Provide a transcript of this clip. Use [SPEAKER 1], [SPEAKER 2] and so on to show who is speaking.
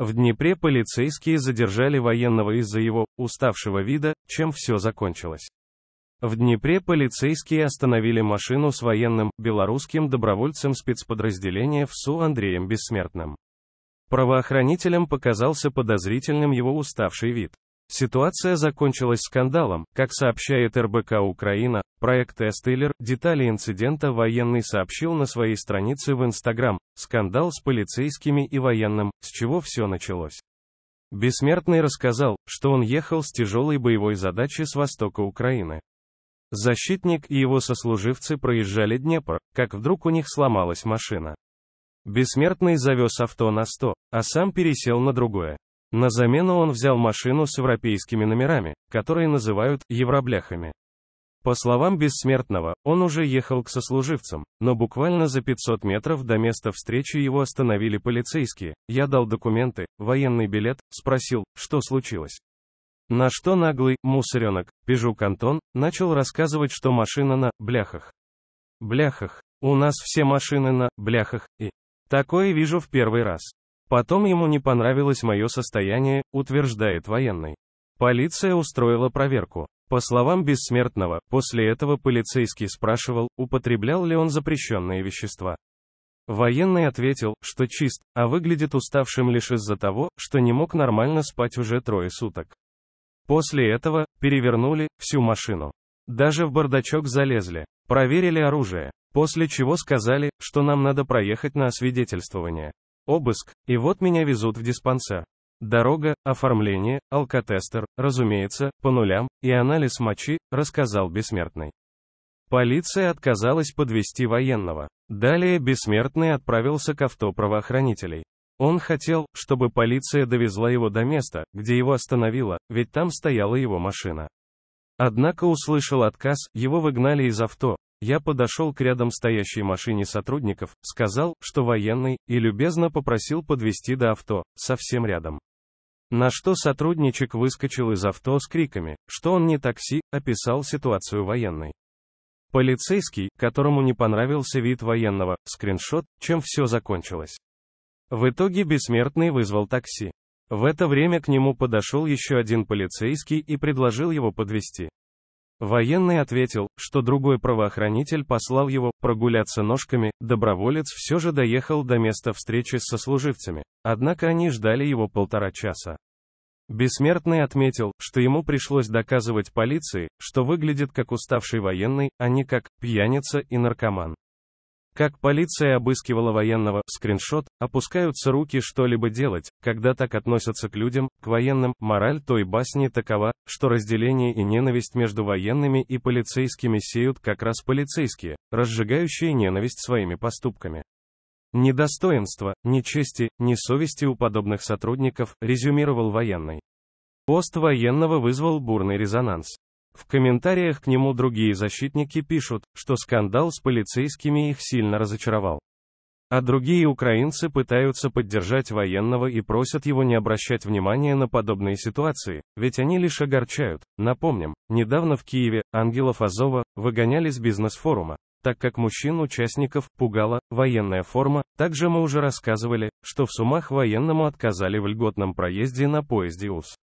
[SPEAKER 1] В Днепре полицейские задержали военного из-за его уставшего вида, чем все закончилось. В Днепре полицейские остановили машину с военным, белорусским добровольцем спецподразделения ВСУ Андреем Бессмертным. Правоохранителям показался подозрительным его уставший вид. Ситуация закончилась скандалом, как сообщает РБК Украина, проект Эстейлер, детали инцидента военный сообщил на своей странице в Инстаграм, скандал с полицейскими и военным, с чего все началось. Бессмертный рассказал, что он ехал с тяжелой боевой задачи с востока Украины. Защитник и его сослуживцы проезжали Днепр, как вдруг у них сломалась машина. Бессмертный завез авто на 100, а сам пересел на другое. На замену он взял машину с европейскими номерами, которые называют «евробляхами». По словам бессмертного, он уже ехал к сослуживцам, но буквально за 500 метров до места встречи его остановили полицейские. Я дал документы, военный билет, спросил, что случилось. На что наглый мусоренок, Пежук Антон, начал рассказывать, что машина на бляхах. Бляхах. У нас все машины на бляхах и... Такое вижу в первый раз. Потом ему не понравилось мое состояние, утверждает военный. Полиция устроила проверку. По словам бессмертного, после этого полицейский спрашивал, употреблял ли он запрещенные вещества. Военный ответил, что чист, а выглядит уставшим лишь из-за того, что не мог нормально спать уже трое суток. После этого, перевернули, всю машину. Даже в бардачок залезли. Проверили оружие. После чего сказали, что нам надо проехать на освидетельствование. Обыск, и вот меня везут в диспансер. Дорога, оформление, алкотестер, разумеется, по нулям, и анализ мочи, рассказал бессмертный. Полиция отказалась подвести военного. Далее бессмертный отправился к авто правоохранителей. Он хотел, чтобы полиция довезла его до места, где его остановила, ведь там стояла его машина. Однако услышал отказ, его выгнали из авто, я подошел к рядом стоящей машине сотрудников, сказал, что военный, и любезно попросил подвести до авто, совсем рядом. На что сотрудничек выскочил из авто с криками, что он не такси, описал ситуацию военной. Полицейский, которому не понравился вид военного, скриншот, чем все закончилось. В итоге бессмертный вызвал такси. В это время к нему подошел еще один полицейский и предложил его подвести. Военный ответил, что другой правоохранитель послал его прогуляться ножками, доброволец все же доехал до места встречи с сослуживцами, однако они ждали его полтора часа. Бессмертный отметил, что ему пришлось доказывать полиции, что выглядит как уставший военный, а не как пьяница и наркоман. Как полиция обыскивала военного, скриншот, опускаются руки что-либо делать, когда так относятся к людям, к военным, мораль той басни такова, что разделение и ненависть между военными и полицейскими сеют как раз полицейские, разжигающие ненависть своими поступками. Ни достоинства, ни чести, ни совести у подобных сотрудников, резюмировал военный. Пост военного вызвал бурный резонанс. В комментариях к нему другие защитники пишут, что скандал с полицейскими их сильно разочаровал. А другие украинцы пытаются поддержать военного и просят его не обращать внимания на подобные ситуации, ведь они лишь огорчают. Напомним, недавно в Киеве ангелов Азова выгоняли с бизнес-форума, так как мужчин-участников пугала военная форма. Также мы уже рассказывали, что в Сумах военному отказали в льготном проезде на поезде УС.